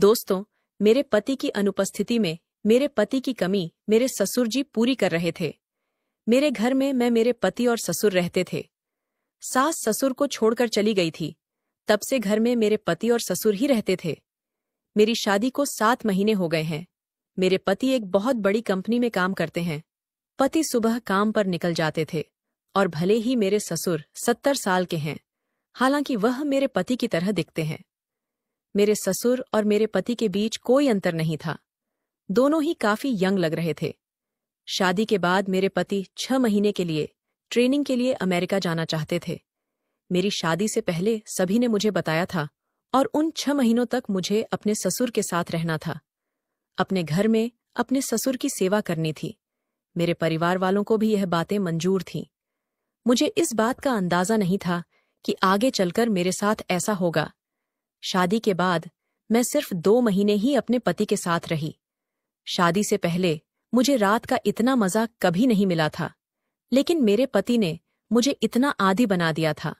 दोस्तों मेरे पति की अनुपस्थिति में मेरे पति की कमी मेरे ससुर जी पूरी कर रहे थे मेरे घर में मैं मेरे पति और ससुर रहते थे सास ससुर को छोड़कर चली गई थी तब से घर में मेरे पति और ससुर ही रहते थे मेरी शादी को सात महीने हो गए हैं मेरे पति एक बहुत बड़ी कंपनी में काम करते हैं पति सुबह काम पर निकल जाते थे और भले ही मेरे ससुर सत्तर साल के हैं हालांकि वह मेरे पति की तरह दिखते हैं मेरे ससुर और मेरे पति के बीच कोई अंतर नहीं था दोनों ही काफी यंग लग रहे थे शादी के बाद मेरे पति छह महीने के लिए ट्रेनिंग के लिए अमेरिका जाना चाहते थे मेरी शादी से पहले सभी ने मुझे बताया था और उन छह महीनों तक मुझे अपने ससुर के साथ रहना था अपने घर में अपने ससुर की सेवा करनी थी मेरे परिवार वालों को भी यह बातें मंजूर थीं मुझे इस बात का अंदाजा नहीं था कि आगे चलकर मेरे साथ ऐसा होगा शादी के बाद मैं सिर्फ दो महीने ही अपने पति के साथ रही शादी से पहले मुझे रात का इतना मजा कभी नहीं मिला था लेकिन मेरे पति ने मुझे इतना आदि बना दिया था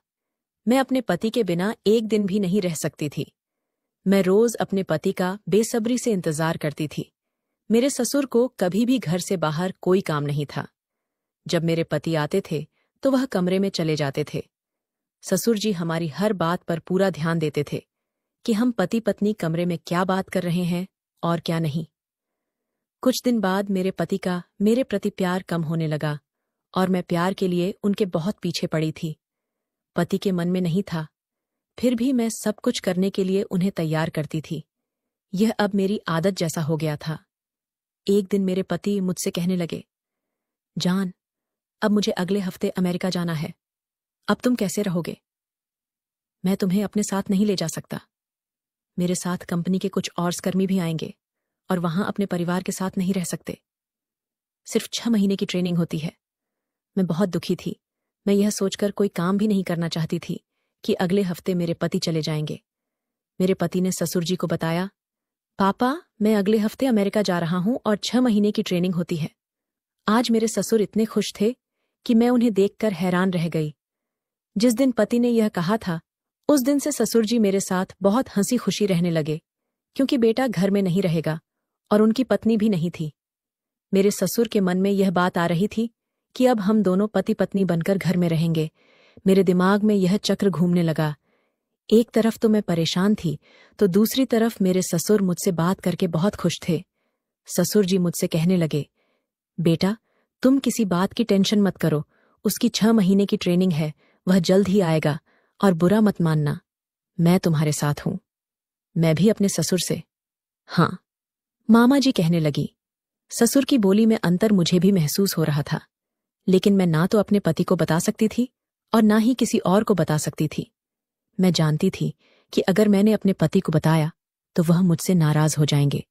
मैं अपने पति के बिना एक दिन भी नहीं रह सकती थी मैं रोज अपने पति का बेसब्री से इंतजार करती थी मेरे ससुर को कभी भी घर से बाहर कोई काम नहीं था जब मेरे पति आते थे तो वह कमरे में चले जाते थे ससुर जी हमारी हर बात पर पूरा ध्यान देते थे कि हम पति पत्नी कमरे में क्या बात कर रहे हैं और क्या नहीं कुछ दिन बाद मेरे पति का मेरे प्रति प्यार कम होने लगा और मैं प्यार के लिए उनके बहुत पीछे पड़ी थी पति के मन में नहीं था फिर भी मैं सब कुछ करने के लिए उन्हें तैयार करती थी यह अब मेरी आदत जैसा हो गया था एक दिन मेरे पति मुझसे कहने लगे जान अब मुझे अगले हफ्ते अमेरिका जाना है अब तुम कैसे रहोगे मैं तुम्हें अपने साथ नहीं ले जा सकता मेरे साथ कंपनी के कुछ और कर्मी भी आएंगे और वहां अपने परिवार के साथ नहीं रह सकते सिर्फ छह महीने की ट्रेनिंग होती है मैं बहुत दुखी थी मैं यह सोचकर कोई काम भी नहीं करना चाहती थी कि अगले हफ्ते मेरे पति चले जाएंगे मेरे पति ने ससुर जी को बताया पापा मैं अगले हफ्ते अमेरिका जा रहा हूं और छह महीने की ट्रेनिंग होती है आज मेरे ससुर इतने खुश थे कि मैं उन्हें देखकर हैरान रह गई जिस दिन पति ने यह कहा था उस दिन से ससुर जी मेरे साथ बहुत हंसी खुशी रहने लगे क्योंकि बेटा घर में नहीं रहेगा और उनकी पत्नी भी नहीं थी मेरे ससुर के मन में यह बात आ रही थी कि अब हम दोनों पति पत्नी बनकर घर में रहेंगे मेरे दिमाग में यह चक्र घूमने लगा एक तरफ तो मैं परेशान थी तो दूसरी तरफ मेरे ससुर मुझसे बात करके बहुत खुश थे ससुर जी मुझसे कहने लगे बेटा तुम किसी बात की टेंशन मत करो उसकी छह महीने की ट्रेनिंग है वह जल्द ही आएगा और बुरा मत मानना मैं तुम्हारे साथ हूं मैं भी अपने ससुर से हां मामा जी कहने लगी ससुर की बोली में अंतर मुझे भी महसूस हो रहा था लेकिन मैं ना तो अपने पति को बता सकती थी और ना ही किसी और को बता सकती थी मैं जानती थी कि अगर मैंने अपने पति को बताया तो वह मुझसे नाराज हो जाएंगे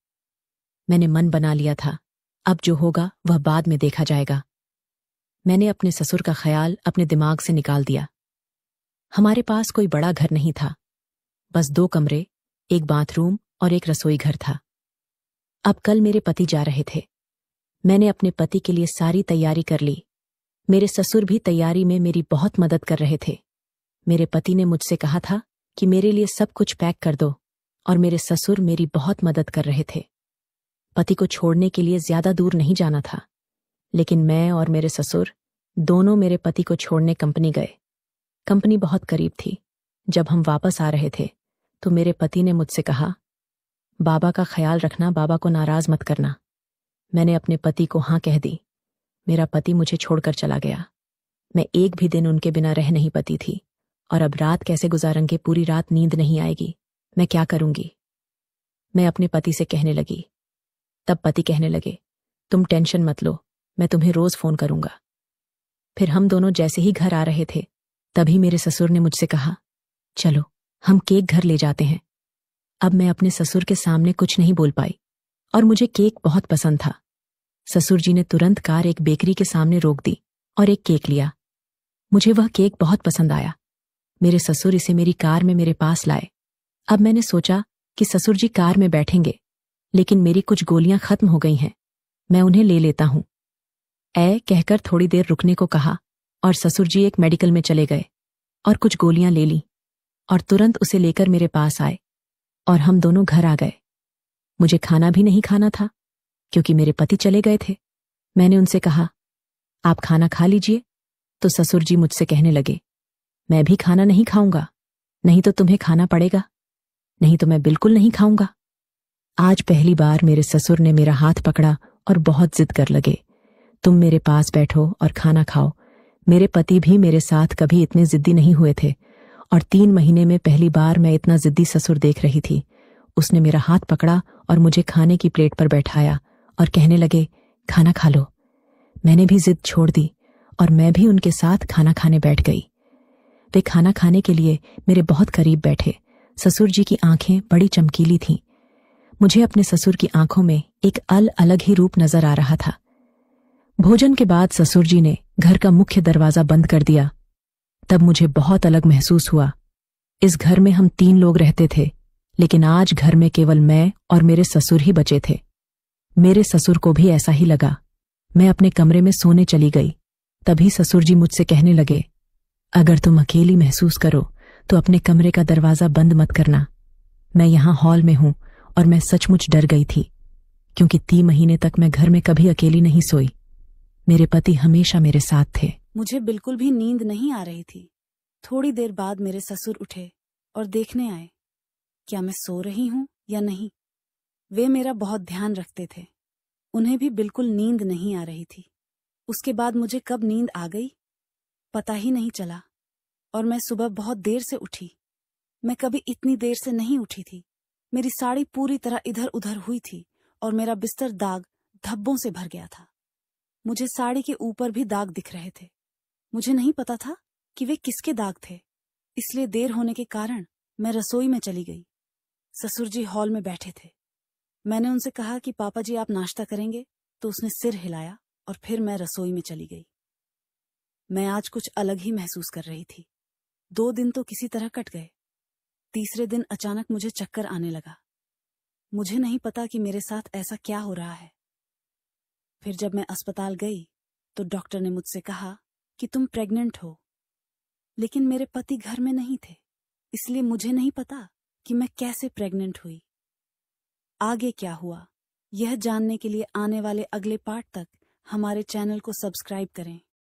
मैंने मन बना लिया था अब जो होगा वह बाद में देखा जाएगा मैंने अपने ससुर का ख्याल अपने दिमाग से निकाल दिया हमारे पास कोई बड़ा घर नहीं था बस दो कमरे एक बाथरूम और एक रसोई घर था अब कल मेरे पति जा रहे थे मैंने अपने पति के लिए सारी तैयारी कर ली मेरे ससुर भी तैयारी में मेरी बहुत मदद कर रहे थे मेरे पति ने मुझसे कहा था कि मेरे लिए सब कुछ पैक कर दो और मेरे ससुर मेरी बहुत मदद कर रहे थे पति को छोड़ने के लिए ज्यादा दूर नहीं जाना था लेकिन मैं और मेरे ससुर दोनों मेरे पति को छोड़ने कंपनी गए कंपनी बहुत करीब थी जब हम वापस आ रहे थे तो मेरे पति ने मुझसे कहा बाबा का ख्याल रखना बाबा को नाराज मत करना मैंने अपने पति को हां कह दी मेरा पति मुझे छोड़कर चला गया मैं एक भी दिन उनके बिना रह नहीं पती थी और अब रात कैसे गुजारेंगे पूरी रात नींद नहीं आएगी मैं क्या करूंगी मैं अपने पति से कहने लगी तब पति कहने लगे तुम टेंशन मत लो मैं तुम्हें रोज फोन करूंगा फिर हम दोनों जैसे ही घर आ रहे थे तभी मेरे ससुर ने मुझसे कहा चलो हम केक घर ले जाते हैं अब मैं अपने ससुर के सामने कुछ नहीं बोल पाई और मुझे केक बहुत पसंद था ससुर जी ने तुरंत कार एक बेकरी के सामने रोक दी और एक केक लिया मुझे वह केक बहुत पसंद आया मेरे ससुर इसे मेरी कार में मेरे पास लाए अब मैंने सोचा कि ससुर जी कार में बैठेंगे लेकिन मेरी कुछ गोलियां खत्म हो गई हैं मैं उन्हें ले लेता हूं ऐ कहकर थोड़ी देर रुकने को कहा और ससुर जी एक मेडिकल में चले गए और कुछ गोलियां ले ली और तुरंत उसे लेकर मेरे पास आए और हम दोनों घर आ गए मुझे खाना भी नहीं खाना था क्योंकि मेरे पति चले गए थे मैंने उनसे कहा आप खाना खा लीजिए तो ससुर जी मुझसे कहने लगे मैं भी खाना नहीं खाऊंगा नहीं तो तुम्हें खाना पड़ेगा नहीं तो मैं बिल्कुल नहीं खाऊंगा आज पहली बार मेरे ससुर ने मेरा हाथ पकड़ा और बहुत जिद कर लगे तुम मेरे पास बैठो और खाना खाओ मेरे पति भी मेरे साथ कभी इतने जिद्दी नहीं हुए थे और तीन महीने में पहली बार मैं इतना जिद्दी ससुर देख रही थी उसने मेरा हाथ पकड़ा और मुझे खाने की प्लेट पर बैठाया और कहने लगे खाना खा लो मैंने भी जिद छोड़ दी और मैं भी उनके साथ खाना खाने बैठ गई वे खाना खाने के लिए मेरे बहुत करीब बैठे ससुर जी की आंखें बड़ी चमकीली थीं मुझे अपने ससुर की आंखों में एक अल अलग ही रूप नजर आ रहा था भोजन के बाद ससुर जी ने घर का मुख्य दरवाजा बंद कर दिया तब मुझे बहुत अलग महसूस हुआ इस घर में हम तीन लोग रहते थे लेकिन आज घर में केवल मैं और मेरे ससुर ही बचे थे मेरे ससुर को भी ऐसा ही लगा मैं अपने कमरे में सोने चली गई तभी ससुर जी मुझसे कहने लगे अगर तुम अकेली महसूस करो तो अपने कमरे का दरवाजा बंद मत करना मैं यहां हॉल में हूं और मैं सचमुच डर गई थी क्योंकि तीन महीने तक मैं घर में कभी अकेली नहीं सोई मेरे पति हमेशा मेरे साथ थे मुझे बिल्कुल भी नींद नहीं आ रही थी थोड़ी देर बाद मेरे ससुर उठे और देखने आए क्या मैं सो रही हूं या नहीं वे मेरा बहुत ध्यान रखते थे उन्हें भी बिल्कुल नींद नहीं आ रही थी उसके बाद मुझे कब नींद आ गई पता ही नहीं चला और मैं सुबह बहुत देर से उठी मैं कभी इतनी देर से नहीं उठी थी मेरी साड़ी पूरी तरह इधर उधर हुई थी और मेरा बिस्तर दाग धब्बों से भर गया था मुझे साड़ी के ऊपर भी दाग दिख रहे थे मुझे नहीं पता था कि वे किसके दाग थे इसलिए देर होने के कारण मैं रसोई में चली गई ससुर जी हॉल में बैठे थे मैंने उनसे कहा कि पापा जी आप नाश्ता करेंगे तो उसने सिर हिलाया और फिर मैं रसोई में चली गई मैं आज कुछ अलग ही महसूस कर रही थी दो दिन तो किसी तरह कट गए तीसरे दिन अचानक मुझे चक्कर आने लगा मुझे नहीं पता कि मेरे साथ ऐसा क्या हो रहा है फिर जब मैं अस्पताल गई तो डॉक्टर ने मुझसे कहा कि तुम प्रेग्नेंट हो लेकिन मेरे पति घर में नहीं थे इसलिए मुझे नहीं पता कि मैं कैसे प्रेग्नेंट हुई आगे क्या हुआ यह जानने के लिए आने वाले अगले पार्ट तक हमारे चैनल को सब्सक्राइब करें